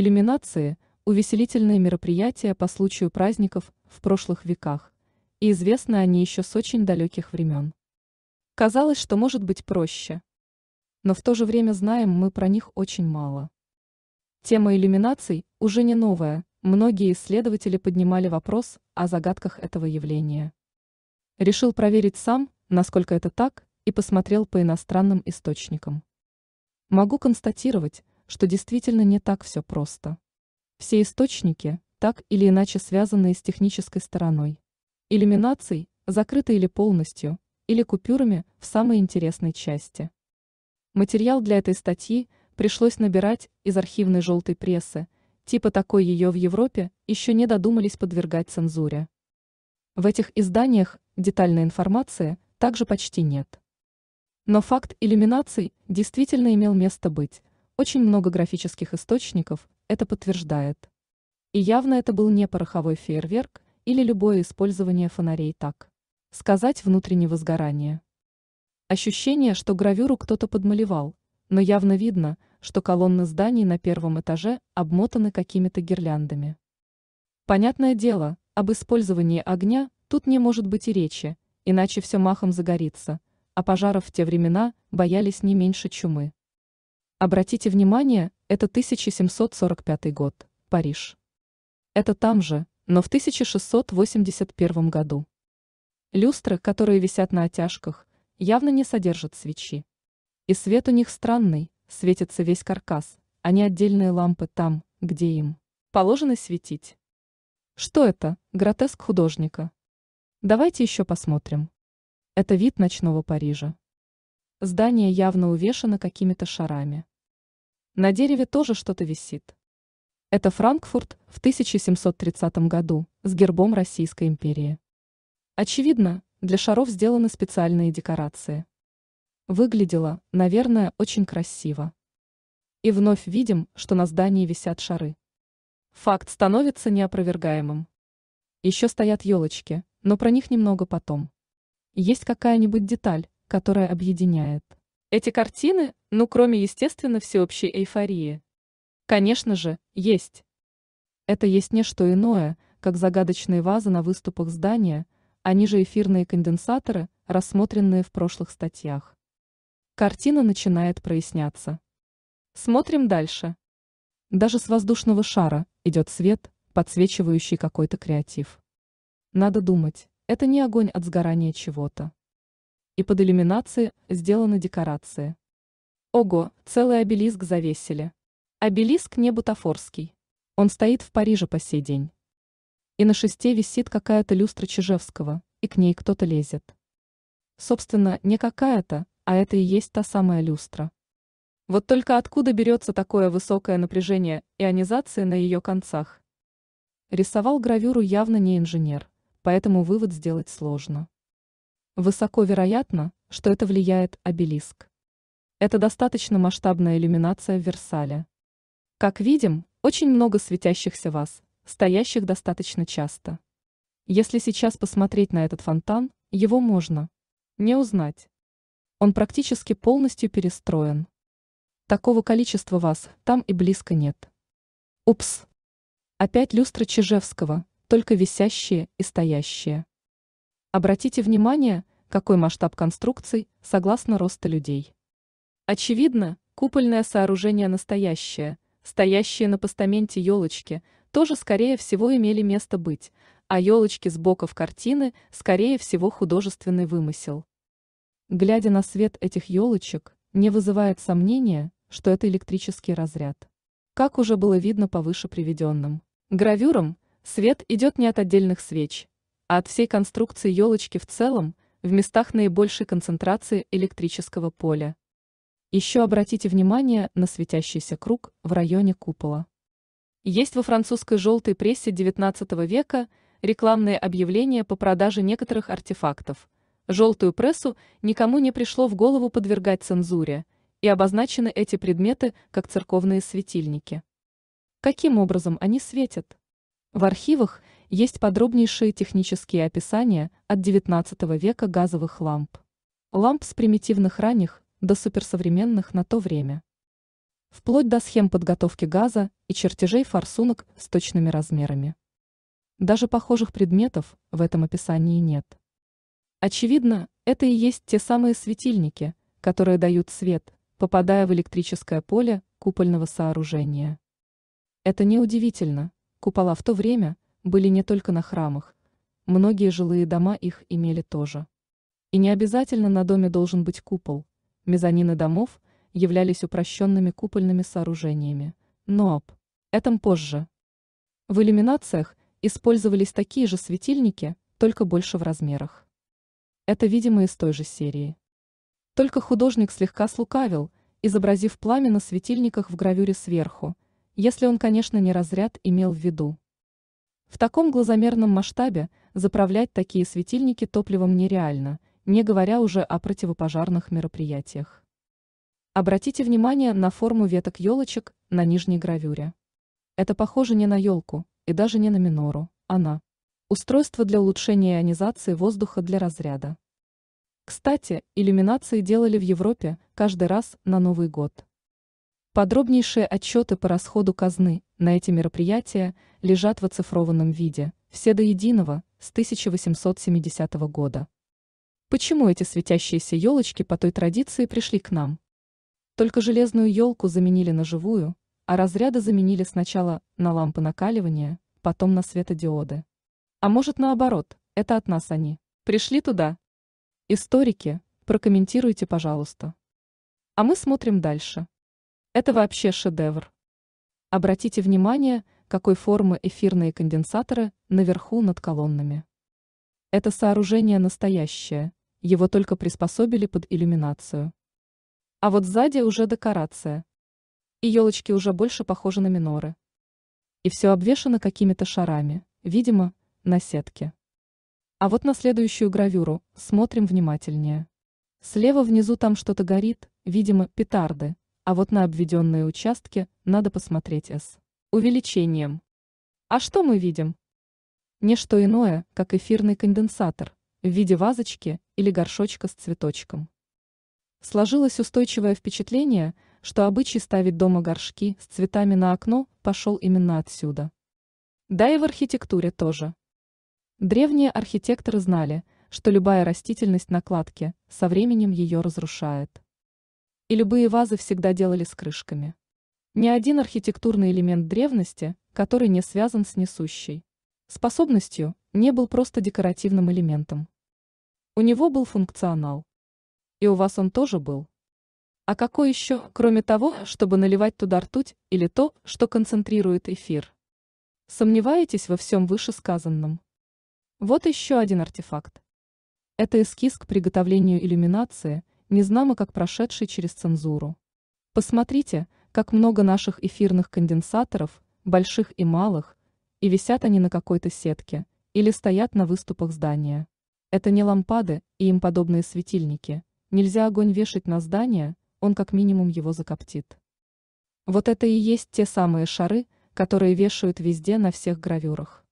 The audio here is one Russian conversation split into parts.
Иллюминации – увеселительные мероприятия по случаю праздников в прошлых веках, и известны они еще с очень далеких времен. Казалось, что может быть проще. Но в то же время знаем мы про них очень мало. Тема иллюминаций уже не новая, многие исследователи поднимали вопрос о загадках этого явления. Решил проверить сам, насколько это так, и посмотрел по иностранным источникам. Могу констатировать, что действительно не так все просто. Все источники так или иначе связанные с технической стороной. Иллюминацией, закрытой или полностью, или купюрами в самой интересной части. Материал для этой статьи пришлось набирать из архивной желтой прессы, типа такой ее в Европе еще не додумались подвергать цензуре. В этих изданиях детальной информации также почти нет. Но факт иллюминаций действительно имел место быть, очень много графических источников это подтверждает. И явно это был не пороховой фейерверк или любое использование фонарей так. Сказать внутреннего сгорания. Ощущение, что гравюру кто-то подмалевал, но явно видно, что колонны зданий на первом этаже обмотаны какими-то гирляндами. Понятное дело, об использовании огня тут не может быть и речи, иначе все махом загорится, а пожаров в те времена боялись не меньше чумы. Обратите внимание, это 1745 год, Париж. Это там же, но в 1681 году. Люстры, которые висят на оттяжках, явно не содержат свечи. И свет у них странный, светится весь каркас, а не отдельные лампы там, где им положено светить. Что это, гротеск художника? Давайте еще посмотрим. Это вид ночного Парижа. Здание явно увешано какими-то шарами. На дереве тоже что-то висит. Это Франкфурт в 1730 году с гербом Российской империи. Очевидно, для шаров сделаны специальные декорации. Выглядело, наверное, очень красиво. И вновь видим, что на здании висят шары. Факт становится неопровергаемым. Еще стоят елочки, но про них немного потом. Есть какая-нибудь деталь, которая объединяет. Эти картины, ну кроме, естественно, всеобщей эйфории. Конечно же, есть. Это есть не что иное, как загадочные вазы на выступах здания, они же эфирные конденсаторы, рассмотренные в прошлых статьях. Картина начинает проясняться. Смотрим дальше. Даже с воздушного шара идет свет, подсвечивающий какой-то креатив. Надо думать, это не огонь от сгорания чего-то и под иллюминации сделаны декорации. Ого, целый обелиск завесили. Обелиск не бутафорский. Он стоит в Париже по сей день. И на шесте висит какая-то люстра Чижевского, и к ней кто-то лезет. Собственно, не какая-то, а это и есть та самая люстра. Вот только откуда берется такое высокое напряжение ионизации на ее концах? Рисовал гравюру явно не инженер, поэтому вывод сделать сложно. Высоко вероятно, что это влияет обелиск. Это достаточно масштабная иллюминация в Версале. Как видим, очень много светящихся вас, стоящих достаточно часто. Если сейчас посмотреть на этот фонтан, его можно не узнать. Он практически полностью перестроен. Такого количества вас там и близко нет. Упс. Опять люстра Чижевского, только висящие и стоящие. Обратите внимание, какой масштаб конструкций, согласно роста людей. Очевидно, купольное сооружение настоящее, стоящие на постаменте елочки тоже, скорее всего, имели место быть, а елочки с боков картины, скорее всего, художественный вымысел. Глядя на свет этих елочек, не вызывает сомнения, что это электрический разряд. Как уже было видно по выше приведенным гравюрам, свет идет не от отдельных свеч, а от всей конструкции елочки в целом, в местах наибольшей концентрации электрического поля. Еще обратите внимание на светящийся круг в районе купола. Есть во французской желтой прессе XIX века рекламные объявления по продаже некоторых артефактов. Желтую прессу никому не пришло в голову подвергать цензуре, и обозначены эти предметы как церковные светильники. Каким образом они светят? В архивах есть подробнейшие технические описания от XIX века газовых ламп. Ламп с примитивных ранних до суперсовременных на то время. Вплоть до схем подготовки газа и чертежей форсунок с точными размерами. Даже похожих предметов в этом описании нет. Очевидно, это и есть те самые светильники, которые дают свет, попадая в электрическое поле купольного сооружения. Это неудивительно, купола в то время – были не только на храмах, многие жилые дома их имели тоже. И не обязательно на доме должен быть купол. Мезонины домов являлись упрощенными купольными сооружениями. Но об этом позже. В иллюминациях использовались такие же светильники, только больше в размерах. Это, видимо, из той же серии. Только художник слегка слукавил, изобразив пламя на светильниках в гравюре сверху, если он, конечно, не разряд имел в виду. В таком глазомерном масштабе заправлять такие светильники топливом нереально, не говоря уже о противопожарных мероприятиях. Обратите внимание на форму веток елочек на нижней гравюре. Это похоже не на елку и даже не на минору, Она устройство для улучшения ионизации воздуха для разряда. Кстати, иллюминации делали в Европе каждый раз на Новый год. Подробнейшие отчеты по расходу казны на эти мероприятия лежат в оцифрованном виде, все до единого, с 1870 года. Почему эти светящиеся елочки по той традиции пришли к нам? Только железную елку заменили на живую, а разряды заменили сначала на лампы накаливания, потом на светодиоды. А может наоборот, это от нас они. Пришли туда. Историки, прокомментируйте, пожалуйста. А мы смотрим дальше. Это вообще шедевр. Обратите внимание, какой формы эфирные конденсаторы наверху над колоннами. Это сооружение настоящее, его только приспособили под иллюминацию. А вот сзади уже декорация. И елочки уже больше похожи на миноры. И все обвешено какими-то шарами, видимо, на сетке. А вот на следующую гравюру смотрим внимательнее. Слева внизу там что-то горит, видимо, петарды, а вот на обведенные участки надо посмотреть с увеличением. А что мы видим? Не что иное, как эфирный конденсатор в виде вазочки или горшочка с цветочком. Сложилось устойчивое впечатление, что обычай ставить дома горшки с цветами на окно пошел именно отсюда. Да и в архитектуре тоже. Древние архитекторы знали, что любая растительность накладки со временем ее разрушает и любые вазы всегда делали с крышками. Ни один архитектурный элемент древности, который не связан с несущей способностью, не был просто декоративным элементом. У него был функционал. И у вас он тоже был. А какой еще, кроме того, чтобы наливать туда ртуть или то, что концентрирует эфир? Сомневаетесь во всем вышесказанном? Вот еще один артефакт. Это эскиз к приготовлению иллюминации, незнамо как прошедший через цензуру. Посмотрите, как много наших эфирных конденсаторов, больших и малых, и висят они на какой-то сетке, или стоят на выступах здания. Это не лампады и им подобные светильники. Нельзя огонь вешать на здание, он как минимум его закоптит. Вот это и есть те самые шары, которые вешают везде на всех гравюрах.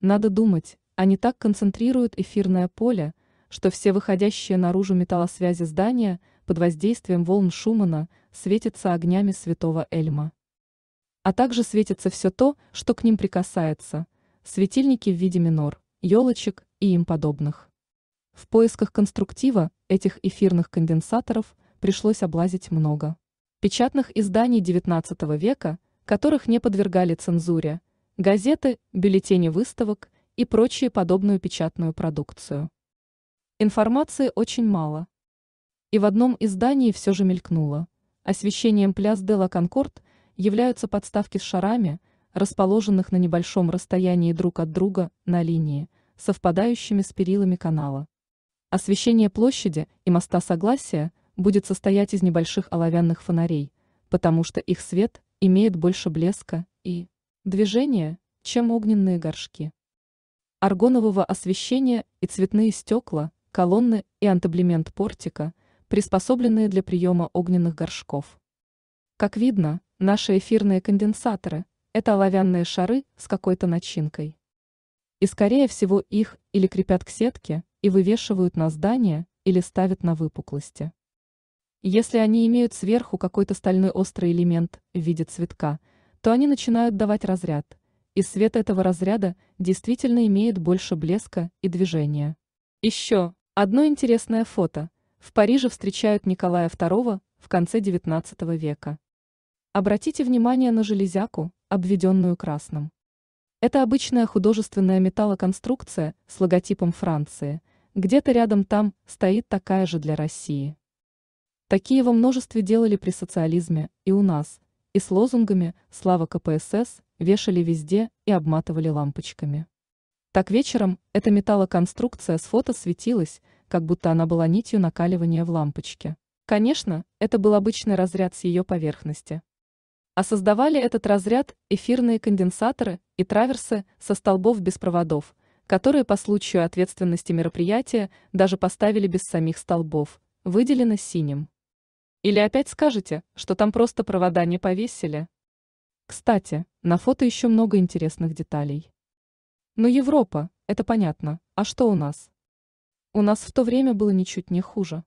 Надо думать, они так концентрируют эфирное поле, что все выходящие наружу металлосвязи здания под воздействием волн Шумана светятся огнями святого Эльма. А также светится все то, что к ним прикасается, светильники в виде минор, елочек и им подобных. В поисках конструктива этих эфирных конденсаторов пришлось облазить много. Печатных изданий XIX века, которых не подвергали цензуре, газеты, бюллетени выставок и прочие подобную печатную продукцию. Информации очень мало. И в одном издании все же мелькнуло. Освещением пляс Дела Конкорд являются подставки с шарами, расположенных на небольшом расстоянии друг от друга на линии, совпадающими с перилами канала. Освещение площади и моста Согласия будет состоять из небольших оловянных фонарей, потому что их свет имеет больше блеска и движения, чем огненные горшки. Аргонового освещения и цветные стекла – колонны и антаблемент портика, приспособленные для приема огненных горшков. Как видно, наши эфирные конденсаторы – это оловянные шары с какой-то начинкой. И скорее всего их или крепят к сетке и вывешивают на здание или ставят на выпуклости. Если они имеют сверху какой-то стальной острый элемент в виде цветка, то они начинают давать разряд, и свет этого разряда действительно имеет больше блеска и движения. Еще Одно интересное фото. В Париже встречают Николая II в конце XIX века. Обратите внимание на железяку, обведенную красным. Это обычная художественная металлоконструкция с логотипом Франции. Где-то рядом там стоит такая же для России. Такие во множестве делали при социализме и у нас, и с лозунгами «Слава КПСС» вешали везде и обматывали лампочками. Так вечером эта металлоконструкция с фото светилась, как будто она была нитью накаливания в лампочке. Конечно, это был обычный разряд с ее поверхности. А создавали этот разряд эфирные конденсаторы и траверсы со столбов без проводов, которые по случаю ответственности мероприятия даже поставили без самих столбов, выделено синим. Или опять скажете, что там просто провода не повесили? Кстати, на фото еще много интересных деталей. Но Европа, это понятно, а что у нас? У нас в то время было ничуть не хуже.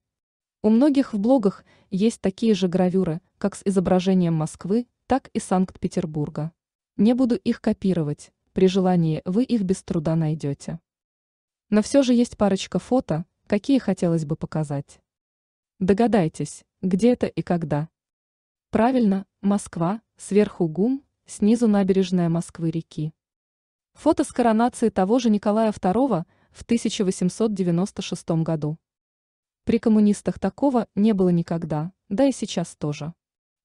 У многих в блогах есть такие же гравюры, как с изображением Москвы, так и Санкт-Петербурга. Не буду их копировать, при желании вы их без труда найдете. Но все же есть парочка фото, какие хотелось бы показать. Догадайтесь, где это и когда. Правильно, Москва, сверху ГУМ, снизу набережная Москвы-реки. Фото с коронации того же Николая II в 1896 году. При коммунистах такого не было никогда, да и сейчас тоже.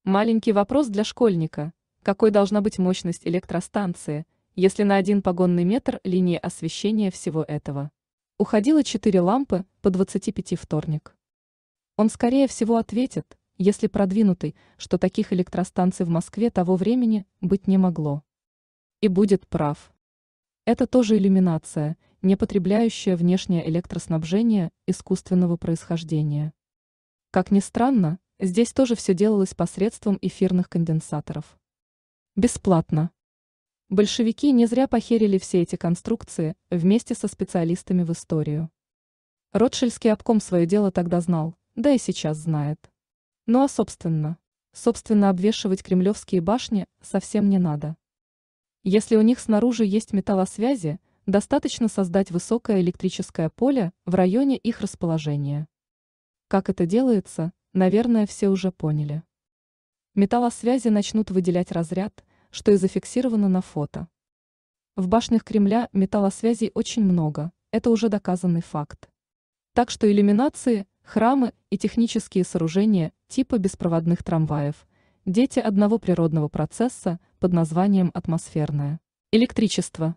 Маленький вопрос для школьника. Какой должна быть мощность электростанции, если на один погонный метр линии освещения всего этого? Уходило 4 лампы по 25 вторник. Он, скорее всего, ответит, если продвинутый, что таких электростанций в Москве того времени быть не могло. И будет прав. Это тоже иллюминация, не потребляющая внешнее электроснабжение искусственного происхождения. Как ни странно, здесь тоже все делалось посредством эфирных конденсаторов. Бесплатно. Большевики не зря похерили все эти конструкции вместе со специалистами в историю. Ротшильский обком свое дело тогда знал, да и сейчас знает. Ну а собственно, собственно обвешивать кремлевские башни совсем не надо. Если у них снаружи есть металлосвязи, достаточно создать высокое электрическое поле в районе их расположения. Как это делается, наверное, все уже поняли. Металлосвязи начнут выделять разряд, что и зафиксировано на фото. В башнях Кремля металлосвязей очень много, это уже доказанный факт. Так что иллюминации, храмы и технические сооружения типа беспроводных трамваев – дети одного природного процесса, под названием «атмосферное». Электричество.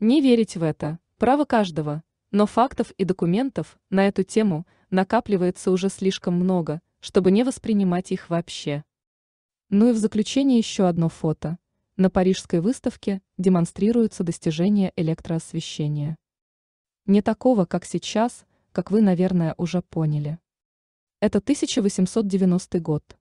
Не верить в это – право каждого, но фактов и документов на эту тему накапливается уже слишком много, чтобы не воспринимать их вообще. Ну и в заключение еще одно фото. На парижской выставке демонстрируются достижения электроосвещения. Не такого, как сейчас, как вы, наверное, уже поняли. Это 1890 год.